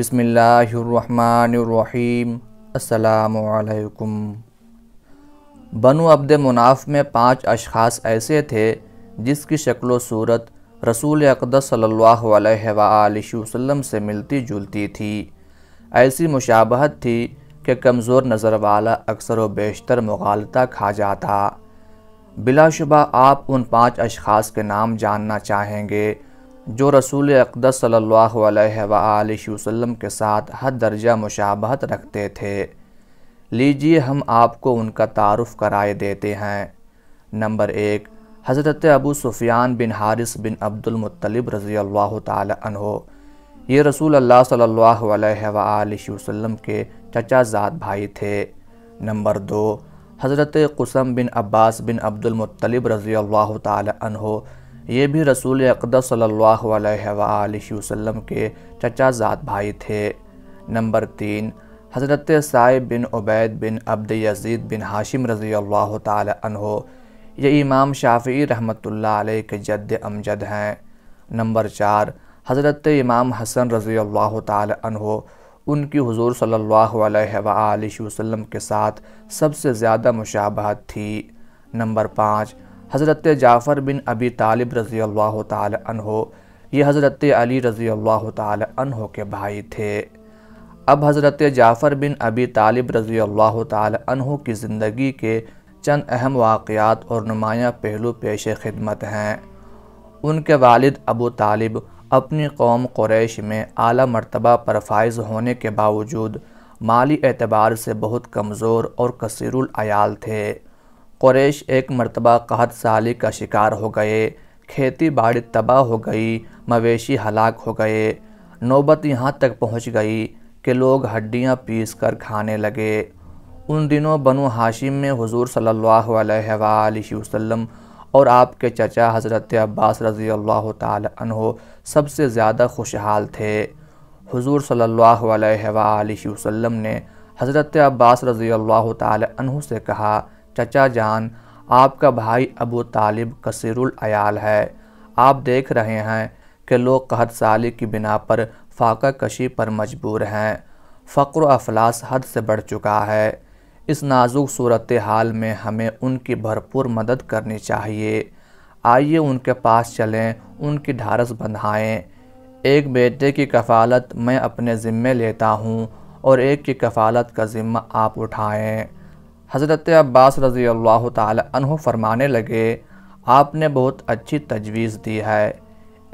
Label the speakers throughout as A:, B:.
A: बिसमीम् अल्लाम बनु अब्द मुनाफ में पांच अशखास ऐसे थे जिसकी शक्ल सूरत रसूल अकदस सल्लल्लाहु अलैहि वसल्लम से मिलती जुलती थी ऐसी मुशाबहत थी कि कमज़ोर नज़र वाला अक्सर व बेशतर मुगालता खा जाता बिलाशुबा आप उन पांच अशखास के नाम जानना चाहेंगे जो रसूल अकदस अलैहि वसल्लम के साथ हद दर्जा मुशाबहत रखते थे लीजिए हम आपको उनका तारफ़ कराए देते हैं नंबर एक हज़रत अबू सुफियान बिन हारिस बिन अब्दुलमतलब रज़ी अल्लाह तहो ये रसूल अल्लाह सल्लल्लाहु अलैहि वसल्लम के जात भाई थे नंबर दो हज़रत कुसम बिन अब्बास बिन अब्दुलमतलब रज़ी अल्लाह तहो ये भी रसूल अकदस वसम के चचा जात भाई थे नंबर तीन हज़रत साइब बिन उबैद बिन अब्द यजीद बिन हाशिम रज़ी अल्लाह तहो ये इमाम शाफ़ी रहमतुल्लाह अलैह के जद अमजद हैं नंबर चार हज़रत इमाम हसन रज़ी अल्लाह तहो उनकी हजूर सल्ला अलैहि के साथ सबसे ज़्यादा मुशाबहत थी नंबर पाँच हज़रत जाफ़र बिन अबी तालिब रज़ी अल्लाह तहो ये हज़रत अली रज़ी अल्लाह तहो के भाई थे अब हज़रत जाफ़र बिन अबी तालिब रज़ी अल्लाह तहो की ज़िंदगी के चंद अहम वाक़ात और नुमाया पहलू पेश खिदमत हैं उनके वालिद अबू तालिब अपनी कौम क्रैश में आला मरतबा पर फाइज होने के बावजूद माली एतबार से बहुत कमज़ोर और कसीरुल आयाल थे कुरैश एक मरतबा कहत साली का शिकार हो गए खेती बाड़ी तबाह हो गई मवेशी हलाक हो गए नौबत यहाँ तक पहुँच गई कि लोग हड्डियाँ पीस कर खाने लगे उन दिनों बनु हाशिम में हुजूर सल्लल्लाहु अलैहि वसल्लम और आपके चचा हज़रत अब्बास रज़ी अल्लाह तहो सबसे ज़्यादा खुशहाल थे हुजूर सल्लल्लाहु अलैहि वसल्लम ने हज़रत अब्बास रज़ी अल्लाह तहो से कहा चचा जान आपका भाई अबू तालिब कसरुल अयाल है आप देख रहे हैं कि लोग कहत साली की बिना पर फाका कशी पर मजबूर हैं फ़क्र अफलास हद से बढ़ चुका है इस नाजुक सूरत हाल में हमें उनकी भरपूर मदद करनी चाहिए आइए उनके पास चलें उनकी ढारस बंधाएं एक बेटे की कफ़ालत मैं अपने ज़िम्मे लेता हूँ और एक की कफ़ालत का ज़िम्मा आप उठाएं हज़रत अब्बास रज़ी अल्लाह तु फरमाने लगे आपने बहुत अच्छी तजवीज़ दी है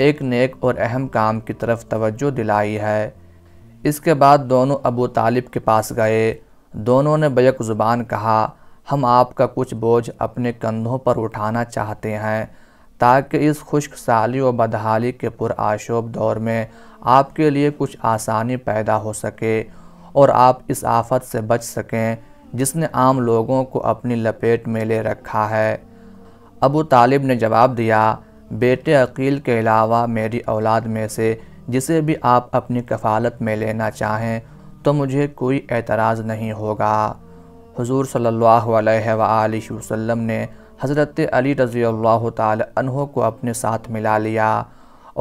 A: एक नेक और अहम काम की तरफ तवज्जो दिलाई है इसके बाद दोनों अबू तालिब के पास गए दोनों ने बैक ज़ुबान कहा हम आपका कुछ बोझ अपने कंधों पर उठाना चाहते हैं ताकि इस खुश्क साली व बदहाली के पुराशोब दौर में आपके लिए कुछ आसानी पैदा हो सके और आप इस आफत से बच सकें जिसने आम लोगों को अपनी लपेट में ले रखा है अबू तालिब ने जवाब दिया बेटे अकील के अलावा मेरी औलाद में से जिसे भी आप अपनी कफ़ालत में लेना चाहें तो मुझे कोई एतराज़ नहीं होगा हुजूर सल्लल्लाहु अलैहि वसल्लम ने हज़रत अली रज़ी अल्लाह तहों को अपने साथ मिला लिया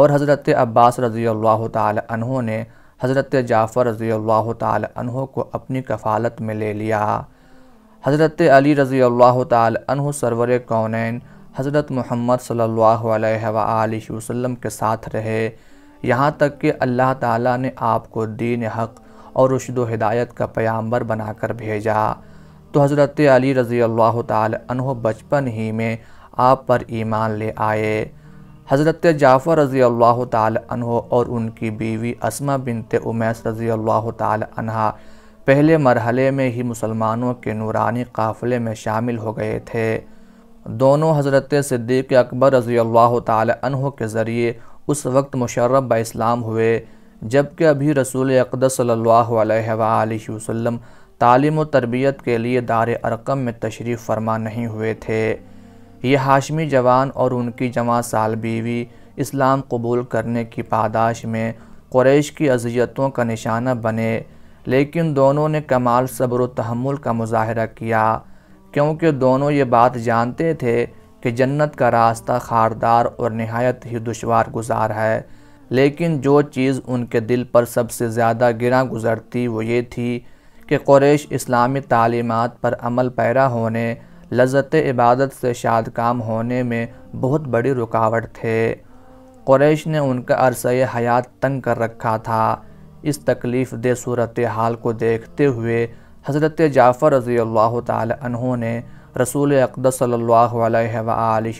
A: और हज़रत अब्बास रज़ी अल्लाह तहों ने हज़रत जाफ़र रज़ी अल्लाह तहों को अपनी कफ़ालत में ले लिया हज़रत अली रज़ी अल्लाह तहों सरवर कौन हज़रत मोहम्मद सल्ला वसम के साथ रहे यहाँ तक कि अल्लाह ताला ने आपको दीन हक़ और रुशद हिदायत का पैम्बर बनाकर भेजा तो हज़रत अली रज़ी अल्लाह तहों बचपन ही में आप पर ईमान ले आए हज़रत जाफ़र रज़ी अल्लाह तहो और उनकी बीवी असमा बिनते उमैस रज़ी अल्लाह तहा पहले मरहले में ही मुसलमानों के नूरानी काफ़िले में शामिल हो गए थे दोनों हज़रत सिद्दीक़ अकबर रज़ी अल्लाह तह के ज़रिए उस वक्त मुशर्रब इस्लाम हुए जबकि अभी रसूल अकदर सल्लल्लाहु तालीम व तरबियत के लिए दार अरकम में तशरीफ़ फरमा नहीं हुए थे ये हाशमी जवान और उनकी जमा साल बीवी इस्लाम कबूल करने की पादाश में क्रैश की अजियतों का निशाना बने लेकिन दोनों ने कमाल सब्र तहमुल का मुजाहरा किया क्योंकि दोनों ये बात जानते थे कि जन्नत का रास्ता खारदार और नहायत ही दुशवार गुजार है लेकिन जो चीज़ उनके दिल पर सबसे ज़्यादा गिरा गुज़रती वो ये थी कि क्रैश इस्लामी तालीमत पर अमल पैरा होने लजत इबादत से शाद काम होने में बहुत बड़ी रुकावट थे क्रैश ने उनका अरसय हयात तंग कर रखा था इस तकलीफ़ दे सूरत हाल को देखते हुए हज़रत जाफ़र रज़ी अल्लाह तहों ने रसूल अकदस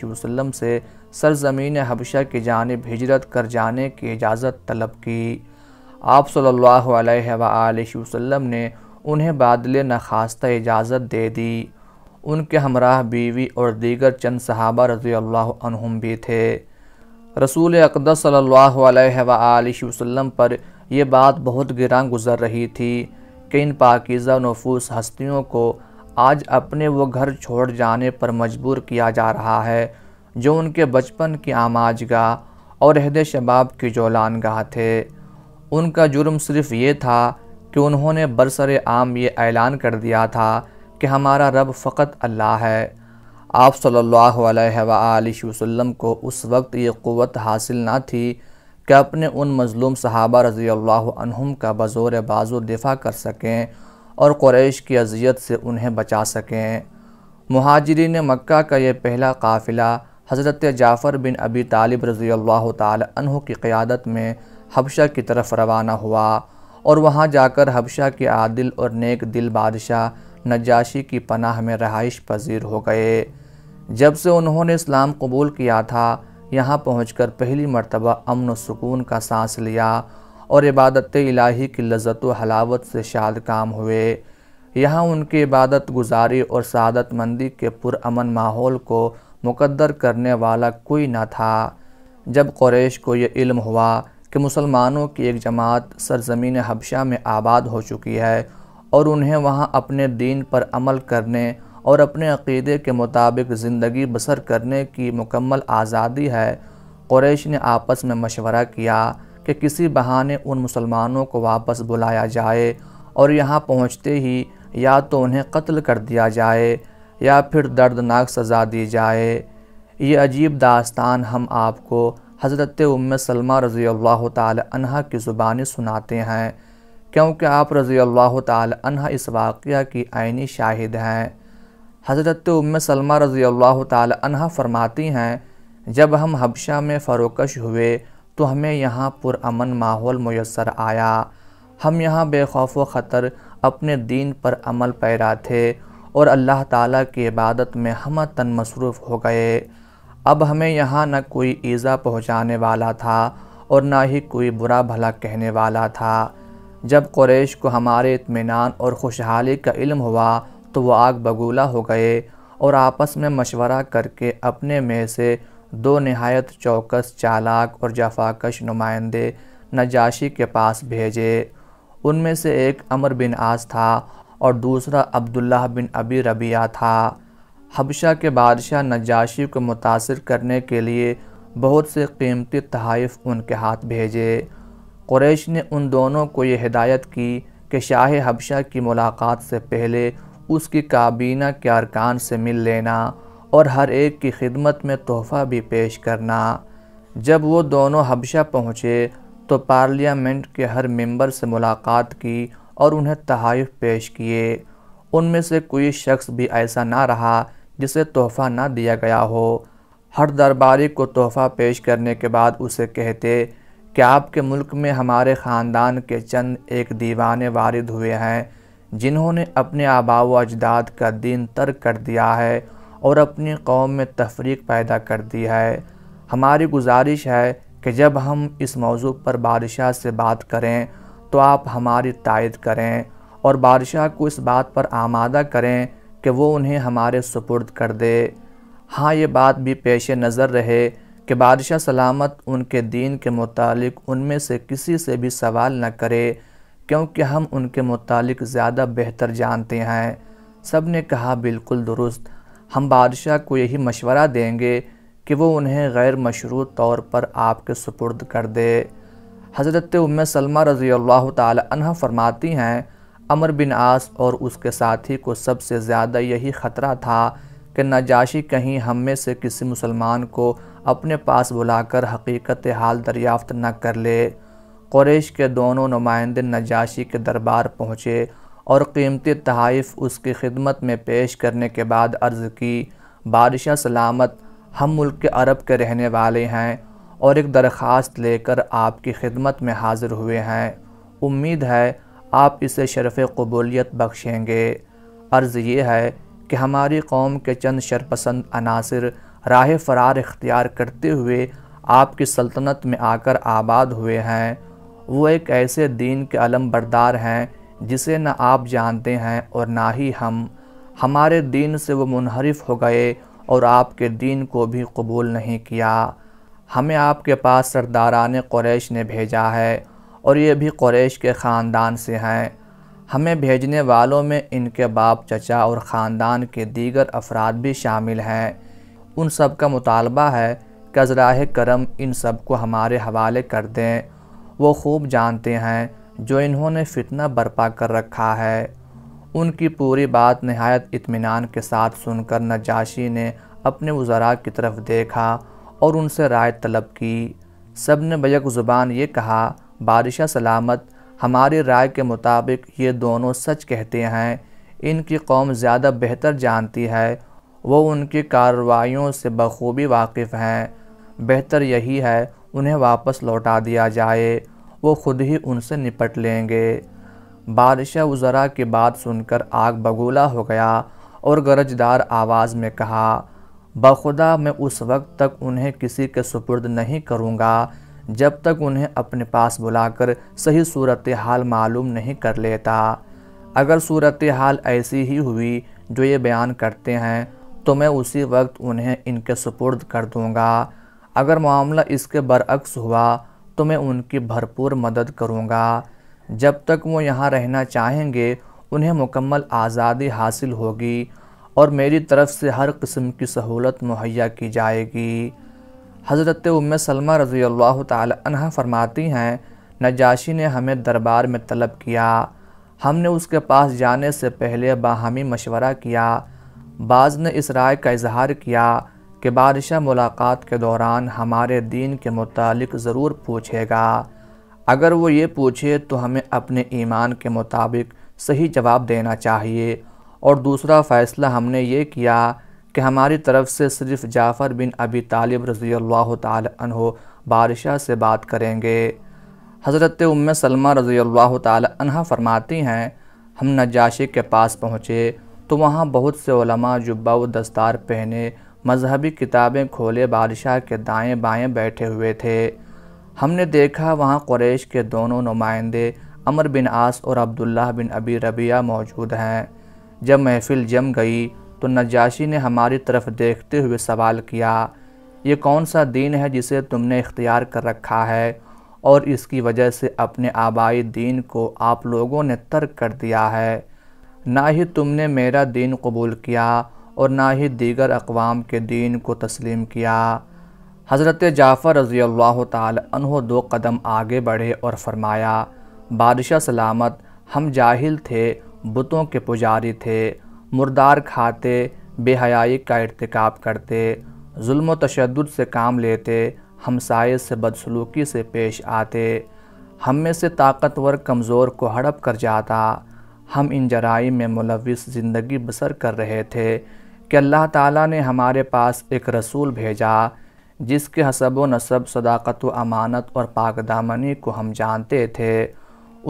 A: वसम से सरजमीन हबशा की जानब हिजरत कर जाने की इजाज़त तलब की आप सल्ला अलैहि ने उन्हें बादल नखास्ता इजाज़त दे दी उनके हमराह बीवी और दीगर चंद सहाबा रज़ी भी थे रसूल अकदस सल्लल्लाहु पर यह बात बहुत गिरा गुजर रही थी कि इन पाकिज़ा नफूस हस्तियों को आज अपने वो घर छोड़ जाने पर मजबूर किया जा रहा है जो उनके बचपन की आमाजगा और अहद शबाब की जोलान गाह थे उनका जुर्म सिर्फ़ ये था कि उन्होंने बरसर आम ये ऐलान कर दिया था कि हमारा रब फ़कत अल्लाह है आप सल्लल्लाहु अलैहि वसल्लम को उस वक्त ये क़वत हासिल ना थी कि अपने उन मज़लूम सहाबा रज़ी अल्लाम का बज़ोर बाजू दिफा कर सकें और क़्रैश की अजियत से उन्हें बचा सकें महाजरीन मक्का का यह पहला काफ़िला हज़रत जाफ़र बिन अबी तालिब रज़ी अल्लाह तह की क़्यादत में हबशा की तरफ रवाना हुआ और वहाँ जाकर हबशा के आदिल और नेक दिल बादशाह नजाशी की पनाह में रहाइश पजीर हो गए जब से उन्होंने इस्लाम कबूल किया था यहाँ पहुँच पहली मरतबा अमन सुकून का सांस लिया और इबादत इलाही की लजत व हलावत से शाद काम हुए यहाँ उनकी इबादत गुजारी और सदत मंदी के पुरान माहौल को मुकद्दर करने वाला कोई न था जब क्रैश को ये इल्म हुआ कि मुसलमानों की एक जमात सरजमीन हबशा में आबाद हो चुकी है और उन्हें वहाँ अपने दीन पर अमल करने और अपने अक़ीदे के मुताबिक ज़िंदगी बसर करने की मुकम्मल आज़ादी है क्रैश ने आपस में मशवरा किया कि किसी बहाने उन मुसलमानों को वापस बुलाया जाए और यहाँ पहुँचते ही या तो उन्हें कत्ल कर दिया जाए या फिर दर्दनाक सज़ा दी जाए ये अजीब दास्तान हम आपको हज़रत उम सलमा रज़ी अल्लाह तह की ज़ुबानी सुनाते हैं क्योंकि आप रज़ी अल्लाह तह इस वाक़ की आइनी शाहिद हैं हज़रत उम सलमा रज़ी अल्लाह तह फरमाती हैं जब हम हबशा में फ़रोकश हुए तो हमें यहाँ पुरान माहौल मैसर आया हम यहाँ बेखौफ व ख़तर अपने दीन पर अमल पैरा थे और अल्लाह ताला की इबादत में हम तन मसरूफ़ हो गए अब हमें यहाँ न कोई ईज़ा पहुँचाने वाला था और ना ही कोई बुरा भला कहने वाला था जब क्रैश को हमारे इतमान और खुशहाली का इल्म हुआ तो वह आग बगूला हो गए और आपस में मशवरा करके अपने में से दो नहायत चौकस चालाक और जफाकश नुमाइंदे नजाशी के पास भेजे उनमें से एक अमर बिन आस था और दूसरा अब्दुल्ला बिन अबी रबिया था हबशा के बादशाह नजाशी को मुतासर करने के लिए बहुत से कीमती तहाइफ उनके हाथ भेजे क्रैश ने उन दोनों को यह हिदायत की कि शाह हबशा की मुलाकात से पहले उसकी काबीना के अरकान से मिल लेना और हर एक की खिदमत में तोहफ़ा भी पेश करना जब वो दोनों हबशा पहुँचे तो पार्लियामेंट के हर मेंबर से मुलाकात की और उन्हें तहफ़ पेश किए उनमें से कोई शख्स भी ऐसा ना रहा जिसे तोहफ़ा ना दिया गया हो हर दरबारी को तोहफ़ा पेश करने के बाद उसे कहते क्या आपके मुल्क में हमारे ख़ानदान के चंद एक दीवाने वारिद हुए हैं जिन्होंने अपने आबाव अजदाद का दिन तर्क कर दिया है और अपनी कौम में तफरीक पैदा कर दी है हमारी गुजारिश है कि जब हम इस मौजू पर बादशाह से बात करें तो आप हमारी तायद करें और बादशाह को इस बात पर आमादा करें कि वो उन्हें हमारे सुपुर्द कर दे हाँ ये बात भी पेश नज़र रहे कि बादशाह सलामत उनके दीन के मुतालिक उनमें से किसी से भी सवाल न करे क्योंकि हम उनके मुतालिक ज़्यादा बेहतर जानते हैं सब ने कहा बिल्कुल दुरुस्त हम बादशाह को यही मशवरा देंगे कि वो उन्हें गैर मशरू तौर पर आपके सुपुर्द कर दे हज़रत उम सलमा रज़ी अल्लाह तह फरमाती हैं अमर बिन आस और उसके साथी को सबसे ज़्यादा यही ख़तरा था कि नजाशी कहीं हम में से किसी मुसलमान को अपने पास बुलाकर हकीकत हाल दरियाफ्त न कर ले क्रैश के दोनों नुमाइंदे नजाशी के दरबार पहुँचे और कीमती तहाइफ उसकी खिदमत में पेश करने के बाद अर्ज़ की बादशाह सलामत हम मुल्क के अरब के रहने वाले हैं और एक दरख्वास्त लेकर आपकी खिदमत में हाज़िर हुए हैं उम्मीद है आप इसे शरफ़ कबूलियत बख्शेंगे अर्ज़ ये है कि हमारी कौम के चंद शरपसंद अनासर राह फरार इख्तियार करते हुए आपकी सल्तनत में आकर आबाद हुए हैं वो एक ऐसे दीन के अलम बरदार हैं जिसे न आप जानते हैं और ना ही हम हमारे दीन से वो मुनहरफ हो गए और आपके दीन को भी कबूल नहीं किया हमें आपके पास सरदारान क्रैश ने भेजा है और ये भी क्रैश के ख़ानदान से हैं हमें भेजने वालों में इनके बाप चचा और ख़ानदान के दीगर अफराद भी शामिल हैं उन सब का मुतालबा है अजराह करम इन सब को हमारे हवाले कर दें वो खूब जानते हैं जो इन्होंने फितना बर्पा कर रखा है उनकी पूरी बात नहायत इत्मीनान के साथ सुनकर नजाशी ने अपने वज़रा की तरफ देखा और उनसे राय तलब की सब ने बैक ज़ुबान ये कहा बारिश सलामत हमारी राय के मुताबिक ये दोनों सच कहते हैं इनकी कौम ज़्यादा बेहतर जानती है वो उनकी कार्रवाइयों से बखूबी वाकिफ़ हैं बेहतर यही है उन्हें वापस लौटा दिया जाए वो खुद ही उनसे निपट लेंगे बादशाह उज़रा की बात सुनकर आग बगूला हो गया और गरजदार आवाज़ में कहा बखुदा मैं उस वक्त तक उन्हें किसी के सुपुर्द नहीं करूँगा जब तक उन्हें अपने पास बुलाकर सही सूरत हाल मालूम नहीं कर लेता अगर सूरत हाल ऐसी ही हुई जो ये बयान करते हैं तो मैं उसी वक्त उन्हें इनके सुपुर्द कर दूंगा अगर मामला इसके बरअक्स हुआ तो मैं उनकी भरपूर मदद करूंगा जब तक वो यहाँ रहना चाहेंगे उन्हें मुकम्मल आज़ादी हासिल होगी और मेरी तरफ़ से हर किस्म की सहूलत मुहैया की जाएगी हज़रत उम सलमा रज़ी अल्लाह तह फरमाती हैं नजाशी ने हमें दरबार में तलब किया हमने उसके पास जाने से पहले बाहमी मशवरा किया बाज़ ने इस राय का इजहार किया कि बादशाह मुलाकात के दौरान हमारे दीन के मुतालिक ज़रूर पूछेगा अगर वो ये पूछे तो हमें अपने ईमान के मुताबिक सही जवाब देना चाहिए और दूसरा फ़ैसला हमने ये किया कि हमारी तरफ से सिर्फ जाफ़र बिन अबी तालिब रज़ी अल्लाह तहो बादशाह से बात करेंगे हज़रत उम्म सलमा रज़ी अल्लाह तहा फरमाती हैं हम नजाशी के पास पहुँचे तो वहाँ बहुत से ओलमा जुब्बा व दस्तार पहने मजहबी किताबें खोले बादशाह के दाएं बाएं बैठे हुए थे हमने देखा वहाँ क्रैश के दोनों नुमाइंदे अमर बिन आस और अब्दुल्ला बिन अबी रबिया मौजूद हैं जब महफिल जम गई तो नजाशी ने हमारी तरफ देखते हुए सवाल किया ये कौन सा दीन है जिसे तुमने इख्तियार कर रखा है और इसकी वजह से अपने आबाई दीन को आप लोगों ने तर्क कर दिया है ना ही तुमने मेरा दीन कबूल किया और ना ही दीगर अकवाम के दीन को तस्लीम किया हज़रत जाफ़र रज़ी अल्लाह तहों दो कदम आगे बढ़े और फरमाया बादशाह सलामत हम जाहिल थे बुतों के पुजारी थे मुर्दार खाते बेहयाई का इरतकब करते जुल्म तशद से काम लेते हमसाय से बदसलूकी से पेश आते हम में से ताकतवर कमज़ोर को हड़प कर जाता हम इन जराइम में मुलविस ज़िंदगी बसर कर रहे थे कि अल्लाह ताला ने हमारे पास एक रसूल भेजा जिसके हसब व नसब सदाकत व अमानत और पाकदामनी को हम जानते थे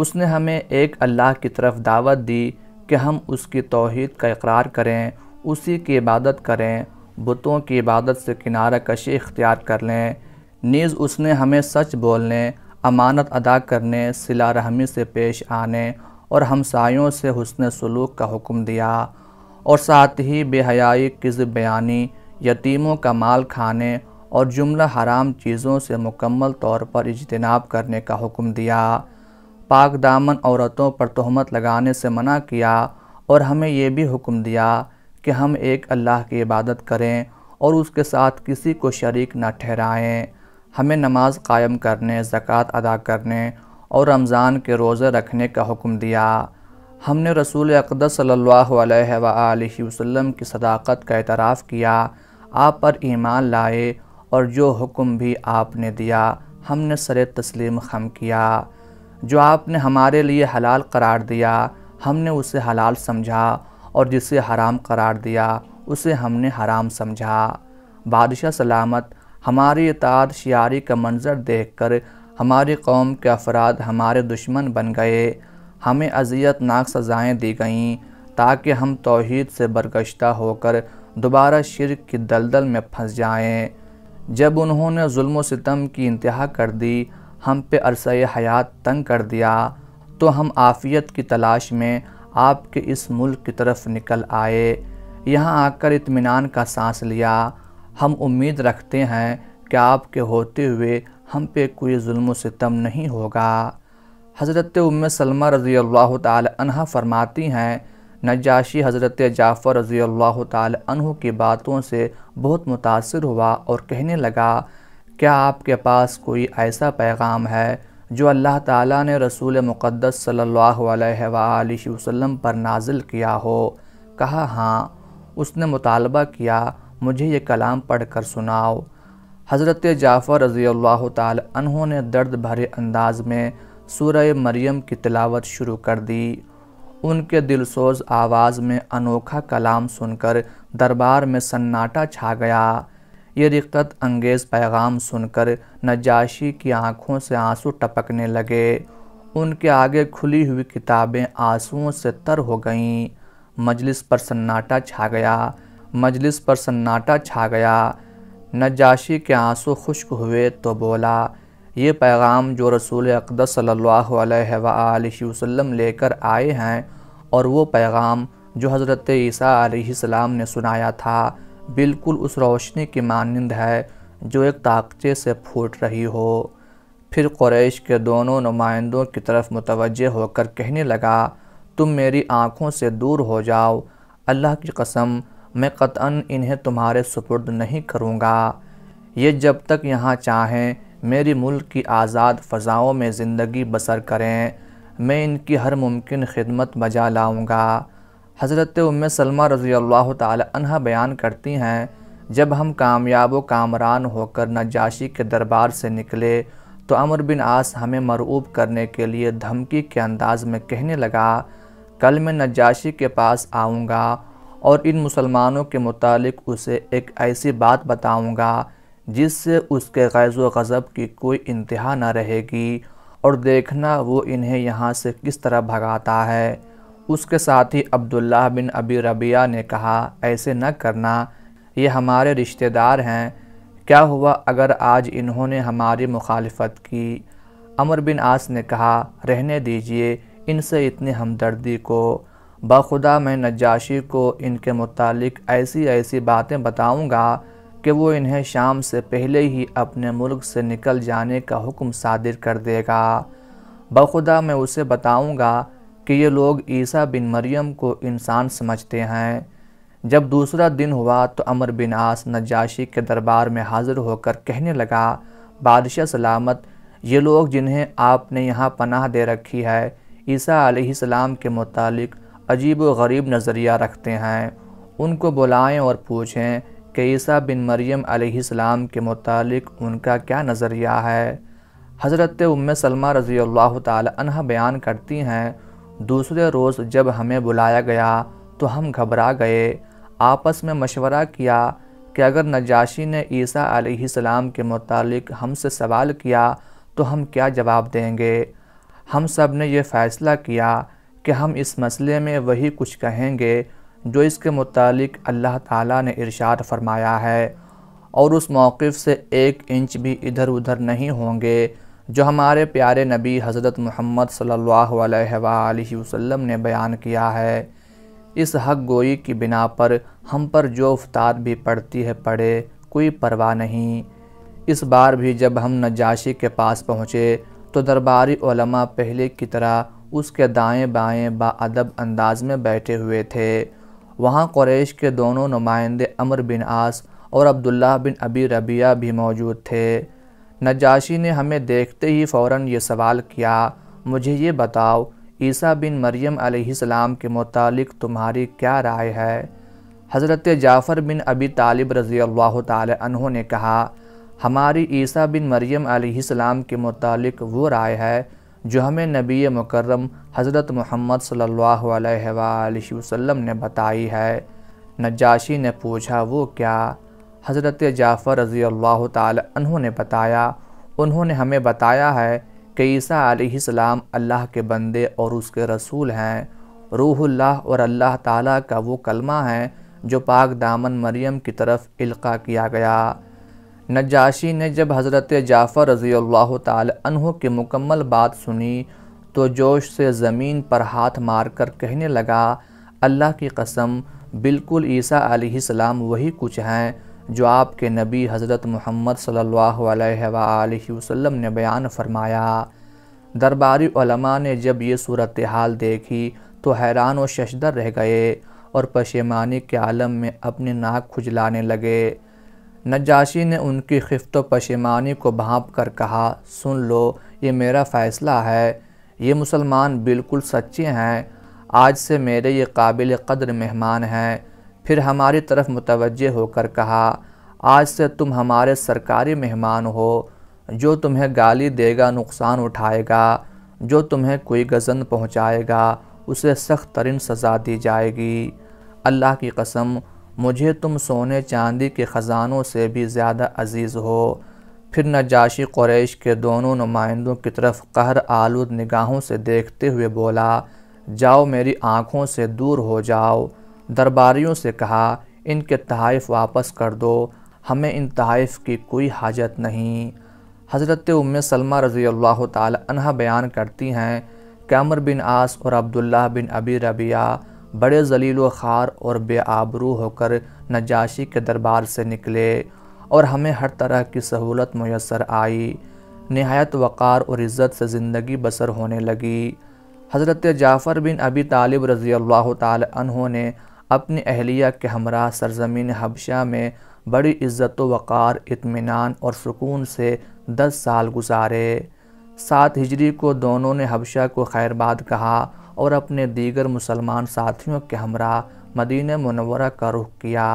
A: उसने हमें एक अल्लाह की तरफ दावत दी कि हम उसकी तोहद का इकरार करें उसी की इबादत करें बुतों की इबादत से किनारा कशी इख्तियार कर लें नीज़ उसने हमें सच बोलने अमानत अदा करने सिला रहमी से पेश आने और हमसायों से हुसन सलूक का हुक्म दिया और साथ ही बेहयाई किज़ बयानी यतीमों का माल खाने और जुमला हराम चीज़ों से मुकम्मल तौर पर इजतनाब करने का हुक्म दिया पाक दामन औरतों पर तहमत लगाने से मना किया और हमें यह भी हुक्म दिया कि हम एक अल्लाह की इबादत करें और उसके साथ किसी को शरीक न ठहराएं हमें नमाज कायम करने ज़क़़त अदा करने और रमज़ान के रोज़े रखने का हुक्म दिया हमने रसूल अकदस सल्ला वसम की सदाकत का एतराफ़ किया आप पर ईमान लाए और जो हुक्म भी आपने दिया हमने सर तस्लीम खम किया जो आपने हमारे लिए हलाल करार दिया हमने उसे हलाल समझा और जिसे हराम करार दिया उसे हमने हराम समझा बादशाह सलामत हमारी इताद शियारी का मंजर देख कर हमारी कौम के अफराद हमारे दुश्मन बन गए हमें अजियतनाक सज़ाएँ दी गईं ताकि हम तोहद से बरगश्त होकर दोबारा शिरक की दलदल में फंस जाएँ जब उन्होंने जुल्म सितम की इंतहा कर दी हम पे अरस हयात तंग कर दिया तो हम आफ़ियत की तलाश में आपके इस मुल्क की तरफ निकल आए यहाँ आकर इतमान का सांस लिया हम उम्मीद रखते हैं कि आपके होते हुए हम पे कोई जुल्म सितम नहीं होगा हज़रत उम सलमा रज़ी अल्लाह तह फरमाती हैं नजाशी हज़रत जाफ़र रज़ी अल्लाह तह की बातों से बहुत मुतासर हुआ और कहने लगा क्या आपके पास कोई ऐसा पैगाम है जो अल्लाह ताला ने रसूल मुक़दस सल्लल्लाहु वसल्लम पर नाजिल किया हो कहा हाँ उसने मुतालबा किया मुझे ये कलाम पढ़ कर सुनाओ हज़रत जाफ़र रज़ी अल्लाह तहों ने दर्द भरे अंदाज में सूरह मरियम की तिलावत शुरू कर दी उनके दिलसोज आवाज़ में अनोखा कलाम सुनकर दरबार में सन्नाटा छा गया ये रिक्त अंगेज़ पैगाम सुनकर नजाशी की आंखों से आंसू टपकने लगे उनके आगे खुली हुई किताबें आंसुओं से तर हो गईं मजलिस पर सन्नाटा छा गया मजलिस पर सन्नाटा छा गया नजाशी के आंसू खुश्क हुए तो बोला ये पैगाम जो रसूल अकदस वसम लेकर आए हैं और वो पैगाम जो हज़रत ईसा सलाम ने सुनाया था बिल्कुल उस रोशनी की मानंद है जो एक ताकचे से फूट रही हो फिर क्रैश के दोनों नुमाइंदों की तरफ मुतवजह होकर कहने लगा तुम मेरी आँखों से दूर हो जाओ अल्लाह की कसम मैं कतअन इन्हें तुम्हारे सुपुर्द नहीं करूँगा ये जब तक यहाँ चाहें मेरी मुल्क की आज़ाद फ़ज़ाओं में ज़िंदगी बसर करें मैं इनकी हर मुमकिन खिदमत बजा लाऊँगा हज़रत उम सलमा रज़ी अल्लाह तह बयान करती हैं जब हम कामयाब व कामरान होकर नजाशी के दरबार से निकले तो अमर बिन आस हमें मरऊब करने के लिए धमकी के अंदाज में कहने लगा कल मैं नजाशी के पास आऊँगा और इन मुसलमानों के मुतालिक उसे एक ऐसी बात बताऊंगा जिससे उसके गैज़ गज़ब की कोई इंतहा न रहेगी और देखना वो इन्हें यहाँ से किस तरह भगाता है उसके साथ ही अब्दुल्ला बिन अबी रबिया ने कहा ऐसे न करना ये हमारे रिश्तेदार हैं क्या हुआ अगर आज इन्होंने हमारी मुखालफत की अमर बिन आस ने कहा रहने दीजिए इनसे इतनी हमदर्दी को बखुदा मैं नजाशी को इनके मुतालिक ऐसी ऐसी बातें बताऊंगा कि वो इन्हें शाम से पहले ही अपने मुल्क से निकल जाने का हुक्म सादिर कर देगा बखुदा मैं उसे बताऊंगा कि ये लोग ईसा बिन मरियम को इंसान समझते हैं जब दूसरा दिन हुआ तो अमर बिन आस नजाशी के दरबार में हाज़िर होकर कहने लगा बादशाह सलामत ये लोग जिन्हें आपने यहाँ पनाह दे रखी है ईसा आलाम के मुतालिक़ अजीब व गरीब नज़रिया रखते हैं उनको बुलाएं और पूछें कि ईसा बिन मरियम अलैहिस्सलाम के मुतालिक उनका क्या नज़रिया है हज़रत उम्म सलमा रज़ी अल्लाह तह बयान करती हैं दूसरे रोज़ जब हमें बुलाया गया तो हम घबरा गए आपस में मशवरा किया कि अगर नजाशी ने ईसा अलैहिस्सलाम के मुतालिक हमसे सवाल किया तो हम क्या जवाब देंगे हम सब ने यह फ़ैसला किया कि हम इस मसले में वही कुछ कहेंगे जो इसके मुतालिक अल्लाह ताला ने इरशाद फरमाया है और उस मौक़ से एक इंच भी इधर उधर नहीं होंगे जो हमारे प्यारे नबी हज़रत मोहम्मद सल्लल्लाहु अलैहि वसल्लम ने बयान किया है इस हक गोई की बिना पर हम पर जो उफ्ताद भी पड़ती है पड़े कोई परवाह नहीं इस बार भी जब हम नजाशी के पास पहुँचे तो दरबारी पहले की तरह उसके दाएं बाएं बाअदब अंदाज में बैठे हुए थे वहाँ क्रैश के दोनों नुमाइंदे अमर बिन आस और अब्दुल्ला बिन अबी रबिया भी मौजूद थे नजाशी ने हमें देखते ही फ़ौर ये सवाल किया मुझे ये बताओ ईसा बिन मरियम आसमाम के मुतालिक तुम्हारी क्या राय है हज़रत जाफ़र बिन अबी तालिब रज़ी अल्लाह तहों ने कहा हमारी ईसा बिन मरियम आसमाम के मुतालिक वो राय है जो हमें नबी मकरम हज़रत मोहम्मद सल्लल्लाहु अलैहि वसल्लम ने बताई है नजाशी ने पूछा वो क्या हज़रत जाफ़र रज़ी अल्लाह तहों ने बताया उन्होंने हमें बताया है कि ईसा आसमाम अल्लाह के बंदे और उसके रसूल हैं रूहुल्लाह और अल्लाह ताला का वो कलमा है जो पाक दामन मरियम की तरफ इल्का किया गया नजाशी ने जब हज़रत जाफ़र रज़ी अल्लाह तहों की मुकम्मल बात सुनी तो जोश से ज़मीन पर हाथ मार कर कहने लगा अल्लाह की कसम बिल्कुल ईसा आसमाम वही कुछ हैं जो आपके नबी हज़रत मोहम्मद सल्हसम वसल्लम ने बयान फरमाया दरबारी ने जब ये सूरत हाल देखी तो हैरान व शशदर रह गए और पशेमानी के आलम में अपनी नाक खुजलाने लगे नजाशी ने उनकी खिफ्त पशेमानी को भाँप कर कहा सुन लो ये मेरा फ़ैसला है ये मुसलमान बिल्कुल सच्चे हैं आज से मेरे ये काबिल कदर मेहमान हैं फिर हमारी तरफ मुतवजह होकर कहा आज से तुम हमारे सरकारी मेहमान हो जो तुम्हें गाली देगा नुकसान उठाएगा जो तुम्हें कोई गजन पहुंचाएगा उसे सख्त तरीन सज़ा दी जाएगी अल्लाह की कसम मुझे तुम सोने चांदी के ख़जानों से भी ज़्यादा अजीज़ हो फिर नजाशी क्रैश के दोनों नुमाइंदों की तरफ कहर आलूद निगाहों से देखते हुए बोला जाओ मेरी आँखों से दूर हो जाओ दरबारियों से कहा इनके तहफ़ वापस कर दो हमें इन तहफ़ की कोई हाजत नहीं हज़रत उम सलमा रज़ी अल्लाह तह बयान करती हैं कैमर बिन आस और अब्दुल्ला बिन अबी रबिया बड़े जलील ख़ार और बेआबरू होकर नजाशी के दरबार से निकले और हमें हर तरह की सहूलत मैसर आई नहायत वक़ार और इज़्ज़त से ज़िंदगी बसर होने लगी हज़रत जाफ़र बिन अबी तालिब रज़ी अल्लाह तहों ने अपनी अहलिया के हमरा सरजमीन हबशा में बड़ी इज़्ज़त वक़ार इतमान और सुकून से दस साल गुजारे सात हिजरी को दोनों ने हबशा को खैरबाद कहा और अपने दीगर मुसलमान साथियों के हमरा मदीन मनवरा का रुख किया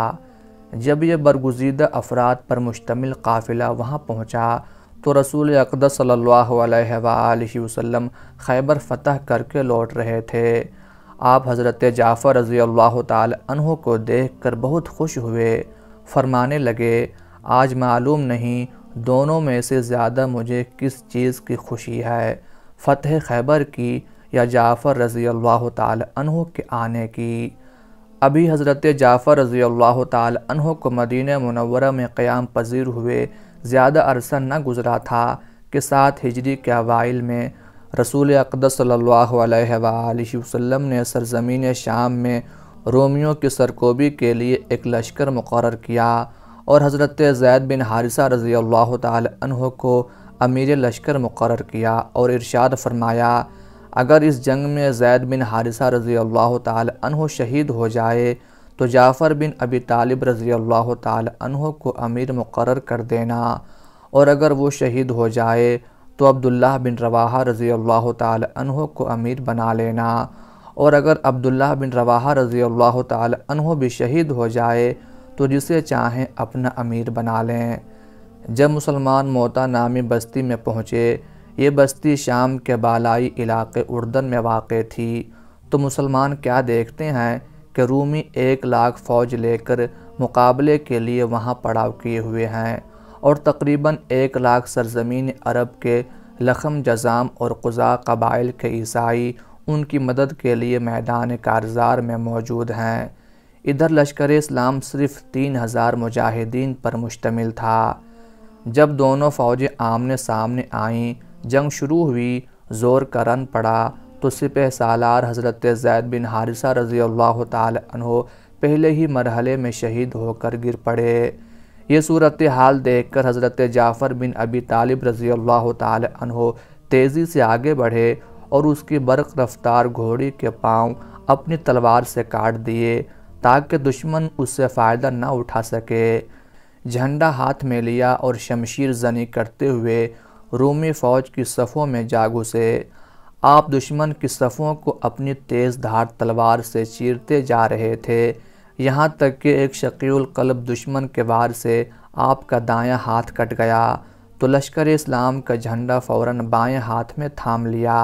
A: जब ये बरगुजीदा अफराद पर मुश्तमिल काफ़िला वहाँ पहुँचा तो रसूल अकदस सल्लल्लाहु खैबर फतह करके लौट रहे थे आप हज़रत जाफ़र रज़ी अल्लाह तहों को देख कर बहुत खुश हुए फरमाने लगे आज मालूम नहीं दोनों में से ज़्यादा मुझे किस चीज़ की खुशी है फ़तह खैबर की या जाफ़र रज़ी अल्लाह तहों के आने की अभी हज़रत जाफ़र रज़ी अल्लाह तहों को मदीन मनवर में क़्याम पजीर हुए ज़्यादा अरसा न गुज़रा था कि सात हिजरी के अवाइल में रसूल अकदस सल्लल्लाहु अलैहि वसल्लम ने सरजमीन शाम में रोमियों की सरकोबी के लिए एक लश्कर मुकर किया और हज़रत जैद बिन हारिसा रज़ी अल्लाह तहों को अमीर लश्कर मुकर किया और इरशाद फरमाया अगर इस जंग में जैद बिन हारिसा रज़ी अल्लाह तह शहीद हो जाए तो जाफ़र बिन अबी तालिब रज़ी अल्लाह तहों को अमीर मुकर कर देना और अगर वो शहीद हो जाए तो अब्दुल्ला बिन रवाहा रज़ी अल्लाह तह को अमीर बना लेना और अगर अब्दुल्ला बिन रवाहा रज़ी अल्लाह तहों भी शहीद हो जाए तो जिसे चाहें अपना अमीर बना लें जब मुसलमान मोता नामी बस्ती में पहुँचे ये बस्ती शाम के बालाई इलाके उर्दन में वाक़ थी तो मुसलमान क्या देखते हैं कि रूमी एक लाख फ़ौज लेकर मुकाबले के लिए वहाँ पड़ाव किए हुए हैं और तकरीबन एक लाख सरजमीन अरब के लखम जजाम और कुजा कबाइल के ईसाई उनकी मदद के लिए मैदान कारजार में मौजूद हैं इधर लश्कर इस्लाम सिर्फ तीन हज़ार मुजाहिदीन पर मुश्तमिल था जब दोनों फ़ौजें आमने सामने आईं जंग शुरू हुई ज़ोर का रन पड़ा तो सिपह सालार हज़रत जैद बिन हारिसा रज़ी अल्लाह तहो पहले ही मरहले में शहीद होकर गिर पड़े ये सूरत हाल देख कर हज़रत जाफ़र बिन अबी तालिब रज़ी अल्लाह तहो तेज़ी से आगे बढ़े और उसकी बर्क रफ्तार घोड़ी के पाँव अपनी तलवार से काट दिए ताकि दुश्मन उससे फ़ायदा ना उठा सके झंडा हाथ में लिया और शमशीर जनी करते हुए रोमी फौज की सफ़ों में जा घुसे आप दुश्मन की सफ़ों को अपनी तेज़ धार तलवार से चीरते जा रहे थे यहाँ तक कि एक शकील कलब दुश्मन के वार से आपका दायां हाथ कट गया तो लश्कर इस्लाम का झंडा फौरन बाएं हाथ में थाम लिया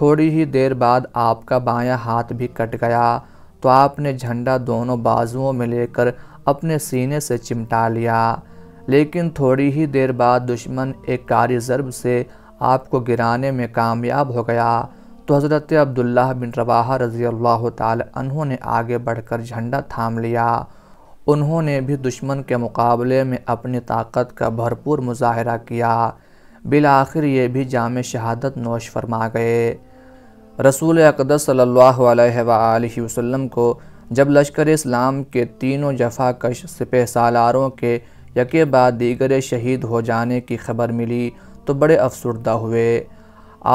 A: थोड़ी ही देर बाद आपका बायां हाथ भी कट गया तो आपने झंडा दोनों बाजुओं में लेकर अपने सीने से चिमटा लिया लेकिन थोड़ी ही देर बाद दुश्मन एक कारी ज़रब से आपको गिराने में कामयाब हो गया तो हज़रत अब्दुल्ला बिन रवाहा रज़ी अल्लाह तहों ने आगे बढ़कर झंडा थाम लिया उन्होंने भी दुश्मन के मुकाबले में अपनी ताकत का भरपूर मुजाहरा किया बिल आखिर ये भी जाम शहादत नोश फरमा गए रसूल अकदस सल्लल्लाहु अलैहि वसल्लम को जब लश्कर इस्लाम के तीनों जफाकश सिपह सालारों के यके बाद दीगर शहीद हो जाने की खबर मिली तो बड़े अफसरदा हुए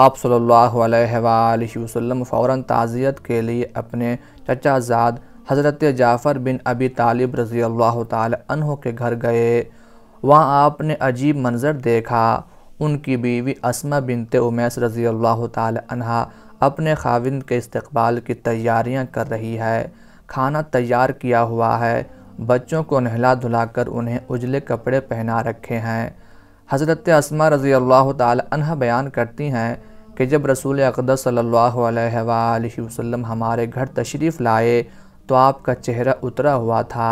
A: आप सल्लल्लाहु अलैहि वसल्लम फ़ौर ताज़ियत के लिए अपने चचाजाद हज़रत जाफ़र बिन अबी तालिब रज़ी अल्लाह तहों के घर गए वहाँ आपने अजीब मंज़र देखा उनकी बीवी असमा बिनत उमैस रज़ी अल्लाह तहा अपने खाविंद के इस्तबाल की तैयारियाँ कर रही है खाना तैयार किया हुआ है बच्चों को नहला धुलाकर उन्हें उजले कपड़े पहना रखे हैं हज़रत असमा रज़ी अल्लाह तह बयान करती हैं कि जब रसूल अकदस सल्लल्लाहु वसल्लम हमारे घर तशरीफ़ लाए तो आपका चेहरा उतरा हुआ था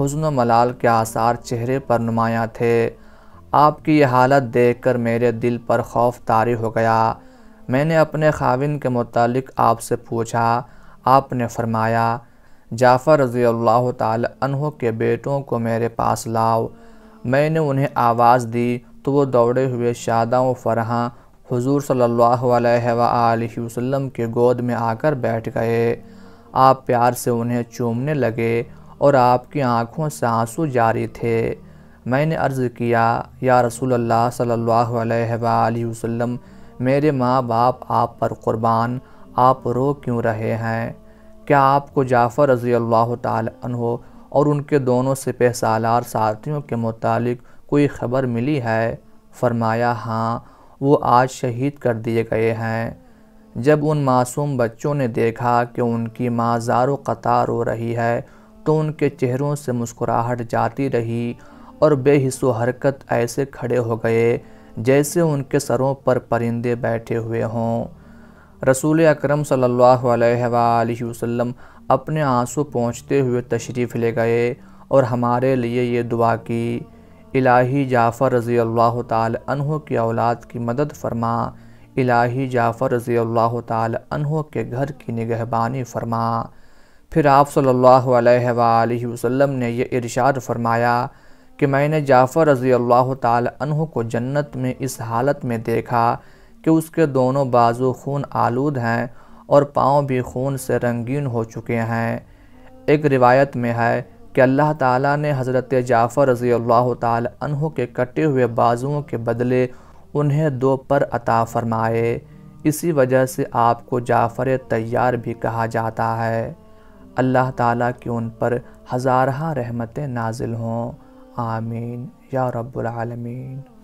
A: हजन मलाल के आसार चेहरे पर नुमाया थे आपकी यह हालत देख कर मेरे दिल पर खौफ तारी हो गया मैंने अपने खाविन के मुतालिक आपसे पूछा आपने फरमाया जाफ़र रज़ी अल्लाह के बेटों को मेरे पास लाओ मैंने उन्हें आवाज़ दी तो वो दौड़े हुए शादा व फरहाँ हुजूर सल्लल्लाहु अलैहि वसल्लम के गोद में आकर बैठ गए आप प्यार से उन्हें चूमने लगे और आपकी आँखों से आंसू जारी थे मैंने अर्ज़ किया या रसूल अल्लाह सल्लल्लाहु वसल्लम मेरे माँ बाप आप पर क़ुरबान आप रो क्यों रहे हैं क्या आपको जाफ़र रज़ी अल्लाह तहो और उनके दोनों सिपह सालार साथियों के मुतालिक कोई ख़बर मिली है फरमाया हाँ वो आज शहीद कर दिए गए हैं जब उन मासूम बच्चों ने देखा कि उनकी माँ जारो कतार हो रही है तो उनके चेहरों से मुस्कुराहट जाती रही और बेहिसो हरकत ऐसे खड़े हो गए जैसे उनके सरों पर परिंदे बैठे हुए हों रसूल अक्रम सम अपने आंसू पहुँचते हुए तशरीफ़ ले गए और हमारे लिए ये दुआ की इलाही जाफ़र रज़ी अल्लाह तहों की औलाद की मदद फरमा इलाही जाफ़र रज़ी अल्लाह तहों के घर की निगहबानी फरमा फिर आप सल्ला वसम ने यह इरशाद फरमाया कि मैंने जाफ़र रज़ी अल्लाह तहों को जन्नत में इस हालत में देखा कि उसके दोनों बाजू खून आलूद हैं और पाँव भी खून से रंगीन हो चुके हैं एक रिवायत में है कि अल्लाह ताला ने हज़रत जाफ़र रज़ी अल्लाह तहु के कटे हुए बाजुओं के बदले उन्हें दो पर अता फ़रमाए इसी वजह से आपको जाफ़र तैयार भी कहा जाता है अल्लाह ताला की उन पर हज़ारहा रहमतें नाजिल हों आमीन या रब्बुल आलमीन